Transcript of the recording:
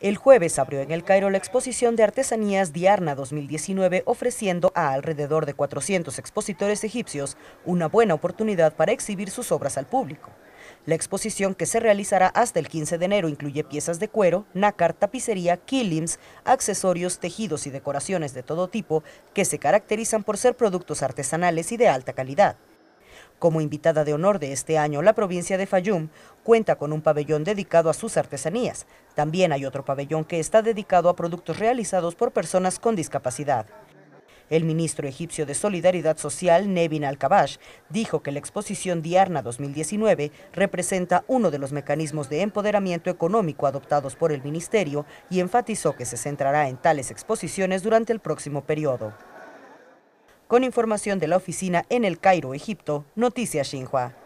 El jueves abrió en El Cairo la exposición de artesanías Diarna 2019 ofreciendo a alrededor de 400 expositores egipcios una buena oportunidad para exhibir sus obras al público. La exposición que se realizará hasta el 15 de enero incluye piezas de cuero, nácar, tapicería, kilims, accesorios, tejidos y decoraciones de todo tipo que se caracterizan por ser productos artesanales y de alta calidad. Como invitada de honor de este año, la provincia de Fayum cuenta con un pabellón dedicado a sus artesanías. También hay otro pabellón que está dedicado a productos realizados por personas con discapacidad. El ministro egipcio de Solidaridad Social, Nevin Al-Kabash, dijo que la exposición Diarna 2019 representa uno de los mecanismos de empoderamiento económico adoptados por el ministerio y enfatizó que se centrará en tales exposiciones durante el próximo periodo. Con información de la oficina en El Cairo, Egipto, Noticias Xinhua.